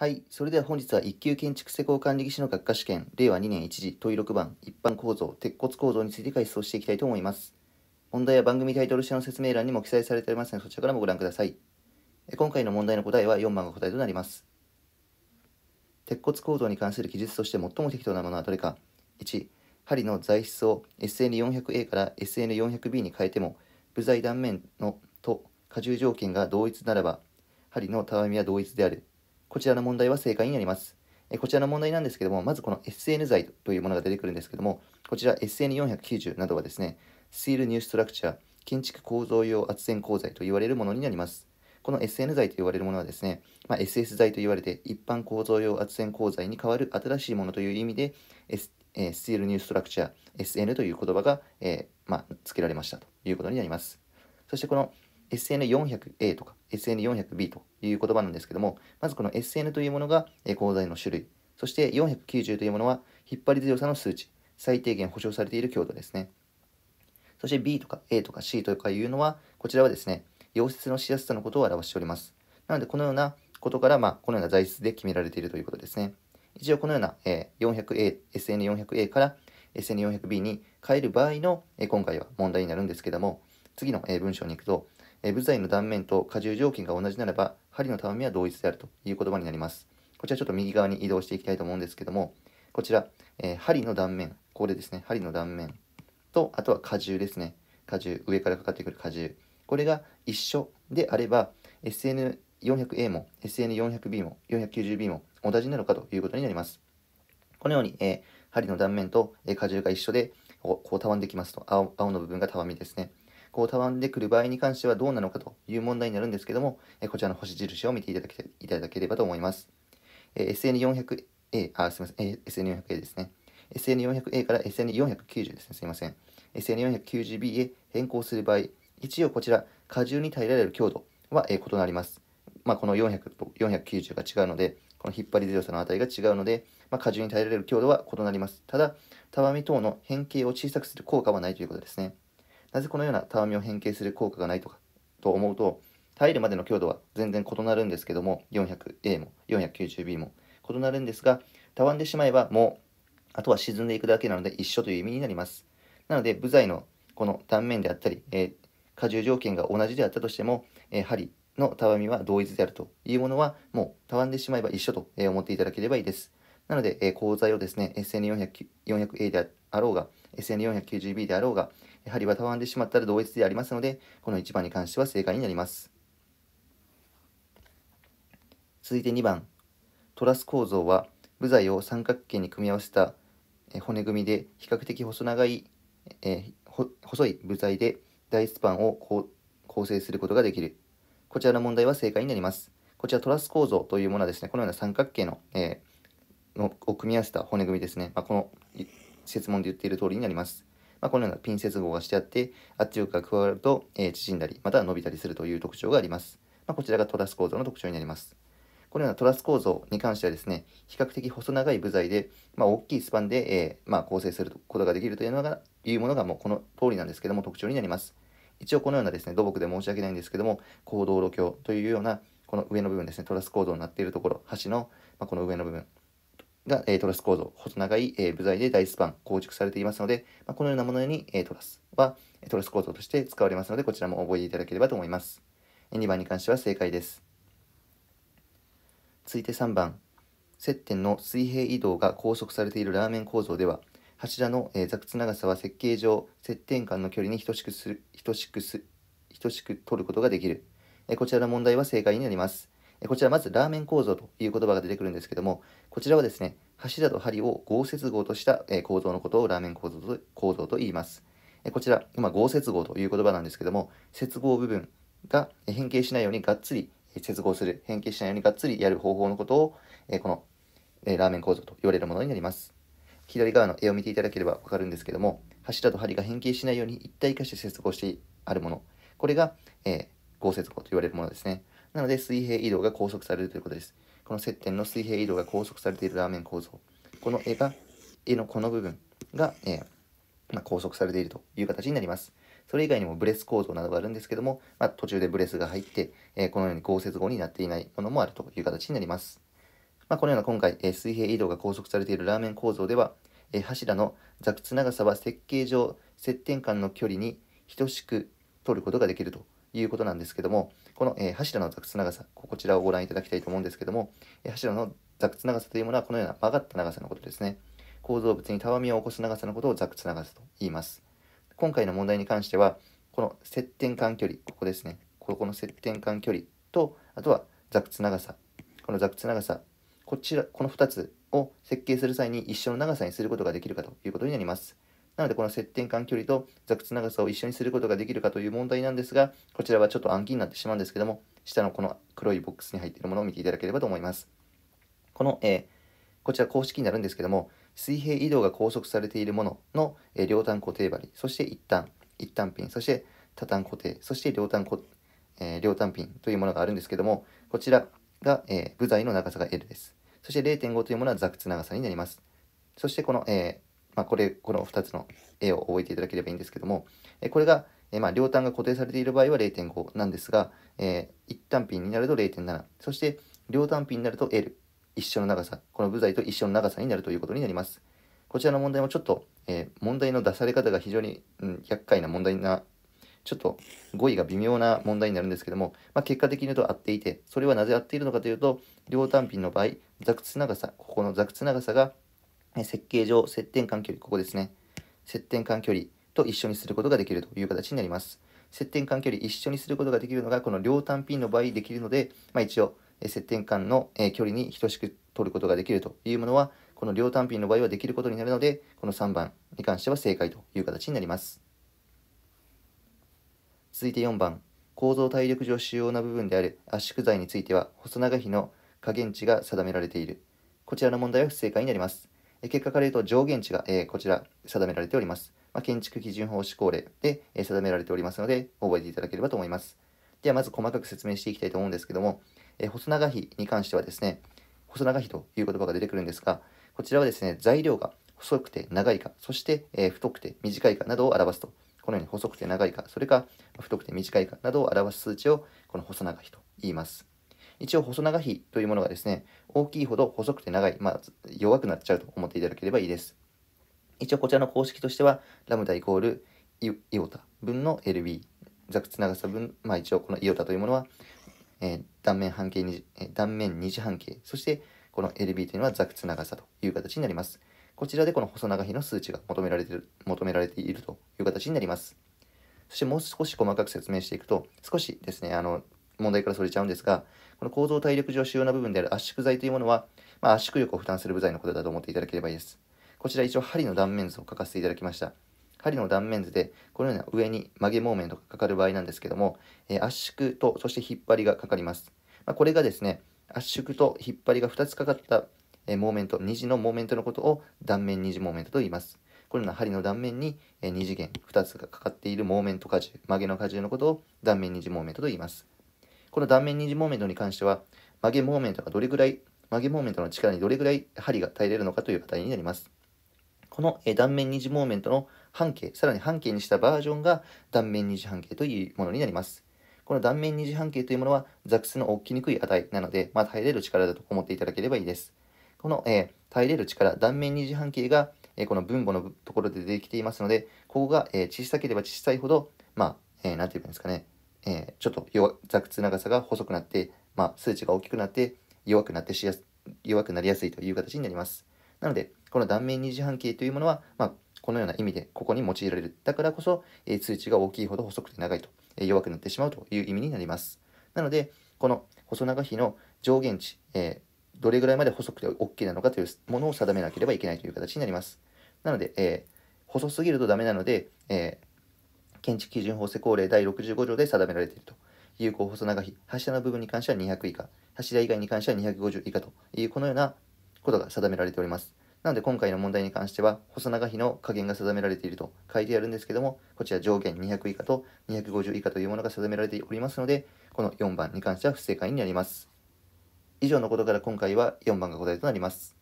はい。それでは本日は1級建築施工管理技士の学科試験、令和2年1次問い6番、一般構造、鉄骨構造について解説をしていきたいと思います。問題は番組タイトル下の説明欄にも記載されておりますので、そちらからもご覧ください。今回の問題の答えは4番が答えとなります。鉄骨構造に関する記述として最も適当なものはどれか。1、針の材質を SN400A から SN400B に変えても、部材断面のと荷重条件が同一ならば、針のたわみは同一である。こちらの問題は正解になります。こちらの問題なんですけども、まずこの SN 剤というものが出てくるんですけども、こちら SN490 などはですね、シールニューストラクチャー、建築構造用圧線鋼材と言われるものになります。この SN 材と言われるものはですね、まあ、SS 材と言われて、一般構造用圧線鋼材に代わる新しいものという意味で、S えー、スティールニューストラクチャー、SN という言葉が、えー、まあ、付けられましたということになります。そしてこの SN400A とか SN400B という言葉なんですけども、まずこの SN というものが鋼材の種類、そして490というものは引っ張り強さの数値、最低限保証されている強度ですね。そして B とか A とか C とかいうのは、こちらはですね、溶接のしやすさのことを表しております。なので、このようなことから、まあ、このような材質で決められているということですね。一応、このような、え 400A、SN400A から SN400B に変える場合の、え今回は問題になるんですけども、次の、え文章に行くと、え部材の断面と荷重条件が同じならば、針のたわみは同一であるという言葉になります。こちらちょっと右側に移動していきたいと思うんですけども、こちら、えー、針の断面、これですね、針の断面と、あとは荷重ですね。荷重、上からかかってくる荷重。これが一緒であれば、SN400A も SN400B も 490B も同じなのかということになります。このように、えー、針の断面と、え荷重が一緒で、こうたわんできますと青。青の部分がたわみですね。こうたわんでくる場合に関してはどうなのかという問題になるんですけども、えこちらの星印を見ていただけいただければと思います。え SN400A、あ、すみません、え SN400A ですね。SN400A から SN490 ですね、すみません。SN490B へ変更する場合、一応こちら、荷重に耐えられる強度は、え異なります。まあ、この400と490が違うので、この引っ張り強さの値が違うので、まあ、荷重に耐えられる強度は異なります。ただ、たわみ等の変形を小さくする効果はないということですね。なぜこのようなたわみを変形する効果がないとかと思うと耐えるまでの強度は全然異なるんですけども 400A も 490B も異なるんですがたわんでしまえばもうあとは沈んでいくだけなので一緒という意味になりますなので部材のこの断面であったり、えー、荷重条件が同じであったとしても、えー、針のたわみは同一であるというものはもうたわんでしまえば一緒と思っていただければいいですなので、え講材をですね、SN400A であろうが、SN490B であろうが、やはりはたわんでしまったら同一でありますので、この1番に関しては正解になります。続いて2番。トラス構造は、部材を三角形に組み合わせた骨組みで、比較的細長い、え細い部材で大スパンを構成することができる。こちらの問題は正解になります。こちらトラス構造というものはですね、このような三角形の、えのを組み合わせた骨組みですね。まあ、この説問で言っている通りになります。まあ、このようなピン接合がしてあって、圧力が加わると、えー、縮んだり、または伸びたりするという特徴があります。まあ、こちらがトラス構造の特徴になります。このようなトラス構造に関してはですね、比較的細長い部材で、まあ、大きいスパンで、えー、まあ、構成することができるというのが、いうものがもうこの通りなんですけども特徴になります。一応このようなですね、土木で申し訳ないんですけども、高道路橋というような、この上の部分ですね、トラス構造になっているところ、橋の、まあ、この上の部分、が、えトラス構造、細長い、え部材で大スパン構築されていますので、まこのようなものに、えトラスはトラス構造として使われますので、こちらも覚えていただければと思います。2番に関しては正解です。続いて3番。接点の水平移動が拘束されているラーメン構造では、柱の、え座屈長さは設計上、接点間の距離に等しくする、等しくす、等しく取ることができる。えこちらの問題は正解になります。こちらまずラーメン構造という言葉が出てくるんですけども、こちらはですね、柱と針を合接合とした構造のことをラーメン構造と構造と言います。こちら、今合接合という言葉なんですけども、接合部分が変形しないようにがっつり接合する、変形しないようにがっつりやる方法のことを、このラーメン構造と言われるものになります。左側の絵を見ていただければわかるんですけども、柱と針が変形しないように一体化して接合してあるもの。これが、えー、合接合と言われるものですね。なので水平移動が拘束されるということです。この接点の水平移動が拘束されているラーメン構造。この絵が、絵のこの部分が、えー、まあ、拘束されているという形になります。それ以外にもブレス構造などがあるんですけども、まあ、途中でブレスが入って、えー、このように豪雪後になっていないものもあるという形になります。まあ、このような今回、えー、水平移動が拘束されているラーメン構造では、えー、柱の座屈長さは設計上、接点間の距離に等しく取ることができるということなんですけども、この、えー、柱の座屈長さ、こちらをご覧いただきたいと思うんですけども、え柱の座屈長さというものはこのような曲がった長さのことですね。構造物にたわみを起こす長さのことを座屈長さと言います。今回の問題に関しては、この接点間距離、ここですね。ここの接点間距離と、あとは座屈長さ。この座屈長さ、こちら、この2つを設計する際に一緒の長さにすることができるかということになります。なのでこの接点間距離と座屈長さを一緒にすることができるかという問題なんですが、こちらはちょっと暗記になってしまうんですけども、下のこの黒いボックスに入っているものを見ていただければと思います。この、えー、こちら公式になるんですけども、水平移動が拘束されているものの、えー、両端固定針、そして一端、一端ピン、そして多端固定、そして両端固、えー、両端ピンというものがあるんですけども、こちらが、えー、部材の長さが L です。そして0.5というものは座屈長さになります。そしてこの、えー、まあ、これ、この2つの絵を覚えていただければいいんですけども、えこれが、えまあ、両端が固定されている場合は0.5なんですが、えー、一単品になると0.7、そして両単品になると L、一緒の長さ、この部材と一緒の長さになるということになります。こちらの問題もちょっと、えー、問題の出され方が非常に、うん、厄介な問題な、ちょっと語彙が微妙な問題になるんですけども、まあ、結果的に言うと合っていて、それはなぜ合っているのかというと、両単品の場合、座屈長さ、ここの座屈長さが設計上、接点間距離、ここですね。接点間距離と一緒にすることができるという形になります。接点間距離一緒にすることができるのが、この両単品の場合できるので、まあ、一応、接点間の距離に等しく取ることができるというものは、この両単品の場合はできることになるので、この3番に関しては正解という形になります。続いて4番、構造体力上主要な部分である圧縮材については、細長比の下限値が定められている。こちらの問題は不正解になります。結果から言うと上限値が、えこちら定められております。ま建築基準法施行令で、え定められておりますので、覚えていただければと思います。では、まず細かく説明していきたいと思うんですけども、え細長比に関してはですね、細長比という言葉が出てくるんですが、こちらはですね、材料が細くて長いか、そして、え太くて短いかなどを表すと。このように細くて長いか、それか太くて短いかなどを表す数値を、この細長比と言います。一応細長比というものがですね、大きいほど細くて長い、まあ、弱くなっちゃうと思っていただければいいです。一応こちらの公式としては、ラムダイコールイオタ分の LB、ザクツ長さ分、まあ一応このイオタというものは、えー、断面半径2、えー、断面2次半径、そしてこの LB というのはザクツ長さという形になります。こちらでこの細長比の数値が求められている求められているという形になります。そしてもう少し細かく説明していくと、少しですね、あの問題からそれちゃうんですが、この構造体力上主要な部分である圧縮材というものは、まあ、圧縮力を負担する部材のことだと思っていただければいいです。こちら一応針の断面図を書かせていただきました。針の断面図で、このような上に曲げモーメントがかかる場合なんですけども、えー、圧縮と、そして引っ張りがかかります。まあ、これがですね、圧縮と引っ張りが2つかかった、えー、モーメント、2次のモーメントのことを断面2次モーメントと言います。このような針の断面に、えー、2次元2つがかかっているモーメント荷重、曲げの荷重のことを断面2次モーメントと言います。この断面二次モーメントに関しては、曲げモーメントがどれぐらい、曲げモーメントの力にどれぐらい針が耐えれるのかという題になります。この断面二次モーメントの半径、さらに半径にしたバージョンが断面二次半径というものになります。この断面二次半径というものは、ザクスの起きにくい値なので、まあ、耐えれる力だと思っていただければいいです。この、えー、耐えれる力、断面二次半径が、えー、この分母のところでできていますので、ここが、えー、小さければ小さいほど、まあ、えー、なんて言うんですかね、えちょっと弱座長さが細くなって、まあ、数値が大きくなって弱くなってしやす弱くなりやすいという形になります。なので、この断面二次半径というものは、まあ、このような意味でここに用いられる。だからこそ、えー、数値が大きいほど細くて長いと、えー、弱くなってしまうという意味になります。なので、この細長比の上限値、えー、どれぐらいまで細くて OK なのかというものを定めなければいけないという形になります。なので、え細すぎるとダメなので、えー建築基準法施行令第65条で定められていると。有効細長比、柱の部分に関しては200以下、柱以外に関しては250以下という、このようなことが定められております。なので今回の問題に関しては、細長比の加減が定められていると書いてあるんですけども、こちら上限200以下と250以下というものが定められておりますので、この4番に関しては不正解になります。以上のことから今回は4番が答えとなります。